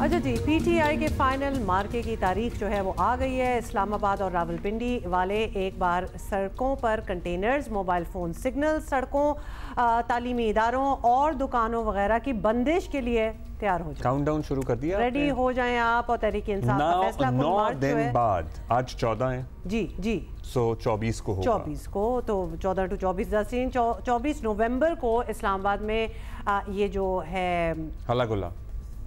अच्छा जी पीटीआई के फाइनल मार्के की तारीख जो है वो आ गई है इस्लामाबाद और रावलपिंडी वाले एक बार सड़कों पर कंटेनर्स मोबाइल फ़ोन सिग्नल सड़कों तालीमी इदारों और दुकानों वगैरह की बंदिश के लिए तैयार हो जाए काउंटडाउन शुरू कर दिया रेडी हो जाएं आप और तरीके बाद आज चौदह है जी जी सो so, चौबीस को चौबीस को तो चौदह टू चौबीस दिन चौबीस नवंबर को इस्लामाबाद में आ, ये जो है गुला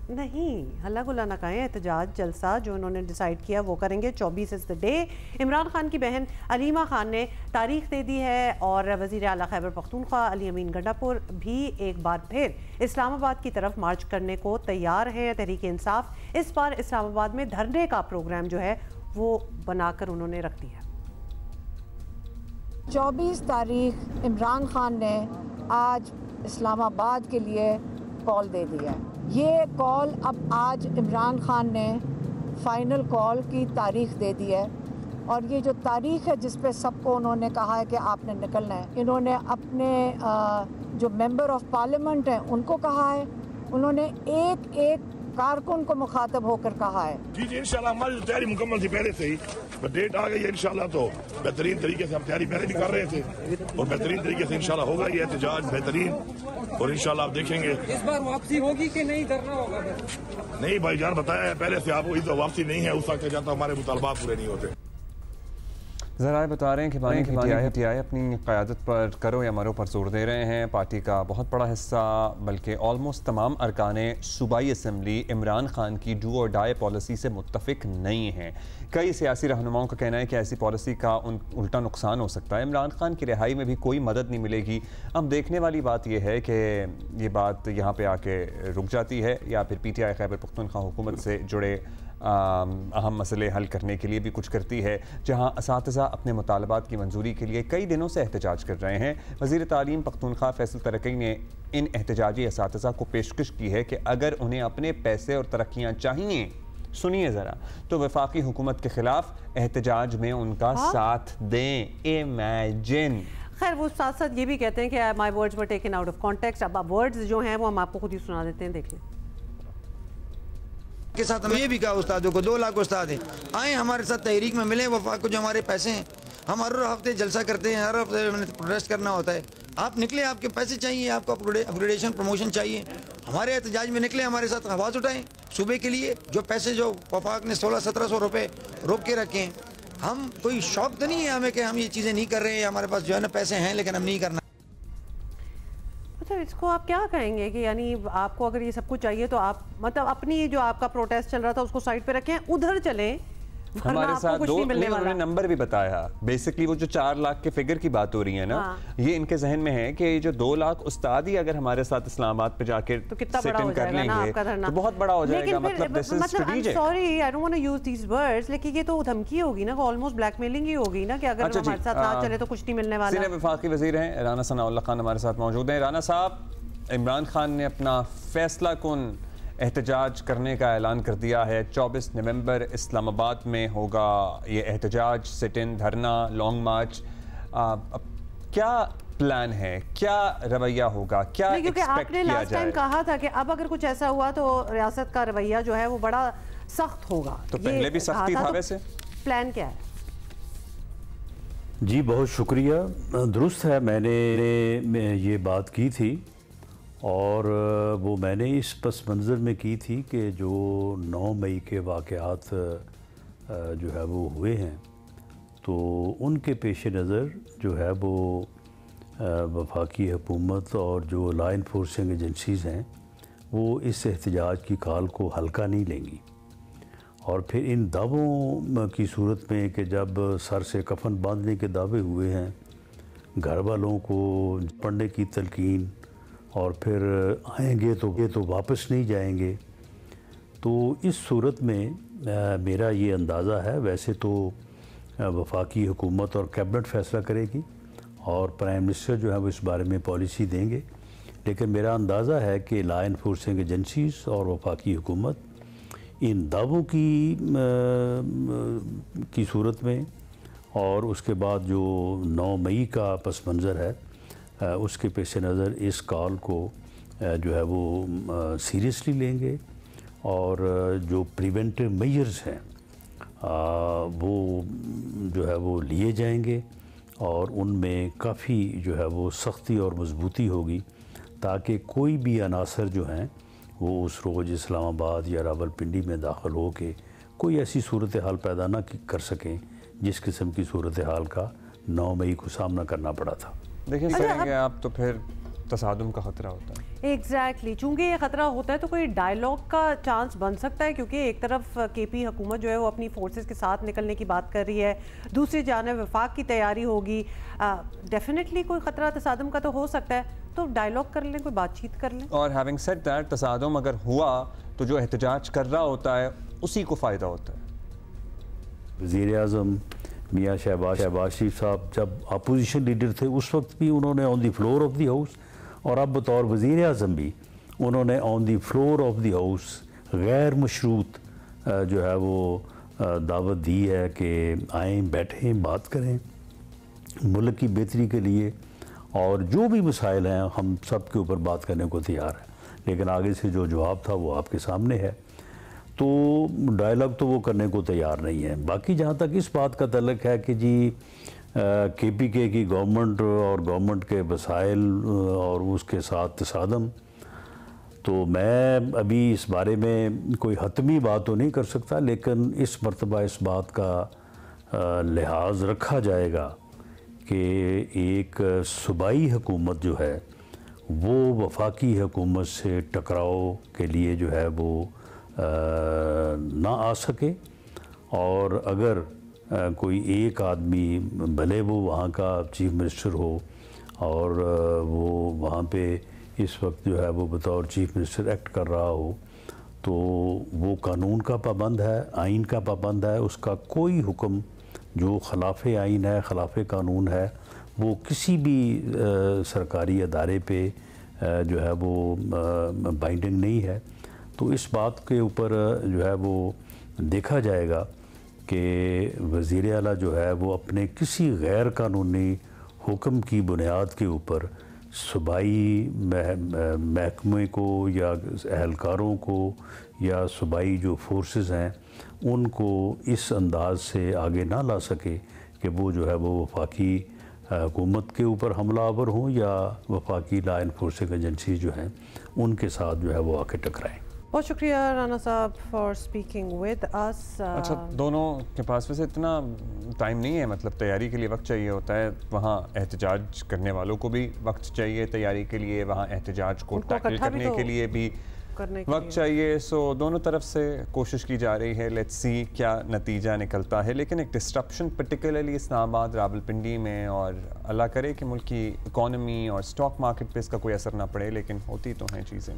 नहीं हल्ला गुल्ला ना कहें एहतजाज जलसा जो उन्होंने डिसाइड किया वो करेंगे चौबीस is the day Imran Khan की बहन अलीमा खान ने तारीख दे दी है और वज़ी अली खैबर पख्तूनख्वा अली अमीन गंडापुर भी एक बार फिर इस्लामाबाद की तरफ मार्च करने को तैयार हैं तहरीक इंसाफ इस बार इस्लामाबाद में धरने का प्रोग्राम जो है वो बनाकर उन्होंने रख दिया चौबीस तारीख इमरान खान ने आज इस्लामाबाद के लिए कॉल दे दिया है ये कॉल अब आज इमरान खान ने फ़ाइनल कॉल की तारीख दे दी है और ये जो तारीख है जिस पे सबको उन्होंने कहा है कि आपने निकलना है इन्होंने अपने जो मेंबर ऑफ पार्लियामेंट हैं उनको कहा है उन्होंने एक एक कारकुन को मुखातब होकर कहा है जी जी इंशाल्लाह हमारी तो तैयारी मुकम्मल थी पहले से ही डेट आ गई है इंशाल्लाह तो बेहतरीन तरीके से हम तैयारी पहले भी कर रहे थे और बेहतरीन तरीके से इंशाल्लाह होगा ये एहतजाज बेहतरीन और इंशाल्लाह आप देखेंगे इस बार वापसी होगी कि नहीं धरना होगा नहीं भाई जान बताया है पहले से आपको तो इस वापसी नहीं है उस वक्त जाता हमारे मुतालबात पूरे नहीं होते जरा बता रहे हैं कि मानी कि पीटीआई अपनी क़्यादत पर करो या मरो पर जोर दे रहे हैं पार्टी का बहुत बड़ा हिस्सा बल्कि ऑलमोस्ट तमाम अरकान सूबाई असम्बली इमरान खान की डू और डाई पॉलिसी से मुतफिक नहीं हैं कई सियासी रहनुमाओं का कहना है कि ऐसी पॉलिसी का उन उल्टा नुकसान हो सकता है इमरान खान की रिहाई में भी कोई मदद नहीं मिलेगी अब देखने वाली बात यह है कि ये बात यहाँ पर आके रुक जाती है या फिर P T I Khyber Pakhtunkhwa हुकूमत से जुड़े अहम मसले हल करने के लिए भी कुछ करती है जहाँ इस अपने मुतालबात की मंजूरी के लिए कई दिनों से एहतजाज कर रहे हैं वजीर तालीम पख्तूनख्वा फैसल तरक्की ने इन एहतजाजी इस को पेशकश की है कि अगर उन्हें अपने पैसे और तरक्याँ चाहिए सुनिए ज़रा तो वफाकी हुकूमत के ख़िलाफ़ एहतजाज में उनका हा? साथ दें इमेजिन खैर वो साथ साथ ये भी कहते हैं कि my words were taken out of context अब वर्ड्स जो हैं वो हम आपको खुद ही सुना देते हैं देख लें के साथ हमें ये भी कहा उस्तादों को दो लाख उस्ताद हैं आए हमारे साथ तहरीक में मिले वफाक को जो हमारे पैसे हैं हम हर हफ्ते जलसा करते हैं हर हफ्ते प्रोटेस्ट करना होता है आप निकले आपके पैसे चाहिए आपको अपग्रेडेशन प्रमोशन चाहिए हमारे एहतजाज में निकले हमारे साथ आवाज़ उठाएं सुबह के लिए जो पैसे जो वफाक ने सोलह सत्रह सौ रुपये रोक के रखे हैं हम कोई शौक तो नहीं है हमें कि हम ये चीज़ें नहीं कर रहे हैं हमारे पास जो है ना पैसे हैं लेकिन हम नहीं करना अच्छा इसको आप क्या कहेंगे कि यानी आपको अगर ये सब कुछ चाहिए तो आप मतलब अपनी जो आपका प्रोटेस्ट चल रहा था उसको साइड पे रखें उधर चलें हमारे साथ दो उन्होंने नंबर भी बताया बेसिकली वो जो चार लाख के फिगर की बात हो रही है ना हाँ। ये इनके जहन में है कि जो दो लाख उस्ताद ही अगर हमारे साथ इस्लामाबाद पे जाकर तो कितना कर लेंगे तो बहुत बड़ा हो जाएगा मतलब, मतलब लेकिन ये तो धमकी होगी ना ऑलमोस्ट ब्लैकमेलिंग ही होगी ना कि अगर अच्छा हमारे साथ ना हाँ। चले तो कुछ नहीं मिलने वाला विफाक के वजीर हैं राना सना खान हमारे साथ मौजूद हैं राना साहब इमरान खान ने अपना फैसला कौन एहतजाज करने का ऐलान कर दिया है 24 नवंबर इस्लामाबाद में होगा ये एहतजाज सिट इन धरना लॉन्ग मार्च क्या प्लान है क्या रवैया होगा क्या क्योंकि आपने लास्ट टाइम कहा था कि अब अगर कुछ ऐसा हुआ तो रियासत का रवैया जो है वो बड़ा सख्त होगा तो पहले भी सख्ती था, था वैसे प्लान क्या है जी बहुत शुक्रिया दुरुस्त है मैंने ये बात की थी और वो मैंने इस पस मंज़र में की थी कि जो 9 मई के वाक़ात जो है वो हुए हैं तो उनके पेश नज़र जो है वो वफाकी हुकूमत और जो ला इन्फोर्सिंग एजेंसीज़ हैं वो इस एहतजाज की काल को हल्का नहीं लेंगी और फिर इन दावों की सूरत में कि जब सर से कफन बांधने के दावे हुए हैं घर वालों को पढ़ने की तलकिन और फिर आएंगे तो ये तो वापस नहीं जाएंगे तो इस सूरत में आ, मेरा ये अंदाज़ा है वैसे तो वफाकी हुकूमत और कैबिनेट फैसला करेगी और प्राइम मिनिस्टर जो है वो इस बारे में पॉलिसी देंगे लेकिन मेरा अंदाज़ा है कि ला इन्फोर्सिंग एजेंसीज और वफाकी हुकूमत इन दावों की आ, की सूरत में और उसके बाद जो 9 मई का पस मंज़र है उसके पेश नज़र इस कॉल को जो है वो सीरियसली लेंगे और जो प्रिवेंटिव मेजर्स हैं वो जो है वो लिए जाएंगे और उनमें काफ़ी जो है वो सख्ती और मजबूती होगी ताकि कोई भी अनासर जो हैं वो उस रोज़ इस्लामाबाद या रावलपिंडी में दाखिल हो के कोई ऐसी सूरत हाल पैदा ना कर सकें जिस किस्म की सूरत हाल का नौ मई को सामना करना पड़ा था देखिए अच्छा, आप तो फिर तसादम का ख़तरा होता है एग्जैक्टली exactly. ये ख़तरा होता है तो कोई डायलॉग का चांस बन सकता है क्योंकि एक तरफ के पी हुकूमत जो है वो अपनी फोर्सेस के साथ निकलने की बात कर रही है दूसरी जानब वफाक की तैयारी होगी डेफिनेटली कोई ख़तरा तसादम का तो हो सकता है तो डायलॉग कर लें कोई बातचीत कर लें और हैविंग सेट दैट तसादम अगर हुआ तो जो एहतजाज कर रहा होता है उसी को फ़ायदा होता है वज़ी अजम मियाँ शहबाज शहबाज शरीफ साहब जब अपोजिशन लीडर थे उस वक्त भी उन्होंने on the floor of the house और अब बतौर वज़ी अजम भी उन्होंने on the floor of the house गैर मशरूत जो है वो दावत दी है कि आएँ बैठें बात करें मुल्क की बेहतरी के लिए और जो भी मसाइल हैं हम सब के ऊपर बात करने को तैयार हैं लेकिन आगे से जो जवाब था वो आपके सामने है तो डायलॉग तो वो करने को तैयार नहीं है बाकी जहाँ तक इस बात का तलक है कि जी के पी के की गवर्नमेंट और गवर्नमेंट के वसाइल और उसके साथ तसादम तो मैं अभी इस बारे में कोई हतमी बात तो नहीं कर सकता लेकिन इस मरतबा इस बात का लिहाज रखा जाएगा कि एक सूबाई हुकूमत जो है वो वफाकी हुकूमत से टकराव के लिए जो है वो ना आ सके और अगर कोई एक आदमी भले वो वहाँ का चीफ मिनिस्टर हो और वो वहाँ पे इस वक्त जो है वो बतौर चीफ मिनिस्टर एक्ट कर रहा हो तो वो कानून का पाबंद है आइन का पाबंद है उसका कोई हुक्म जो खिलाफ आइन है खिलाफ कानून है वो किसी भी सरकारी अदारे पे जो है वो बाइंडिंग नहीं है तो इस बात के ऊपर जो है वो देखा जाएगा कि वज़ी अला जो है वो अपने किसी गैर कानूनी हुक्म की बुनियाद के ऊपर सूबाई महकमे को या एहलकारों को या सूबाई जो फोर्स हैं उनको इस अंदाज से आगे ना ला सके कि वो जो है वो वफाकी हुकूमत के ऊपर हमलावर हों या वफाकी ला इन्फोर्सिंग एजेंसी जो हैं उनके साथ जो है वो आके टकराएँ बहुत शुक्रिया राना साहब फॉर स्पीकिंग विद अस अच्छा दोनों के पास वैसे इतना टाइम नहीं है मतलब तैयारी के लिए वक्त चाहिए होता है वहाँ एहतजाज करने वालों को भी वक्त चाहिए तैयारी के लिए वहाँ एहतजाज को टैकल करने तो के लिए भी करने वक्त चाहिए सो दोनों तरफ से कोशिश की जा रही है लेट्स सी क्या नतीजा निकलता है लेकिन एक डिस्ट्रप्शन पर्टिकुलरली इस्लामाबाद रावलपिंडी में और अल्लाह करे कि मुल्क की इकोनमी और स्टॉक मार्केट पे इसका कोई असर ना पड़े लेकिन होती तो हैं चीज़ें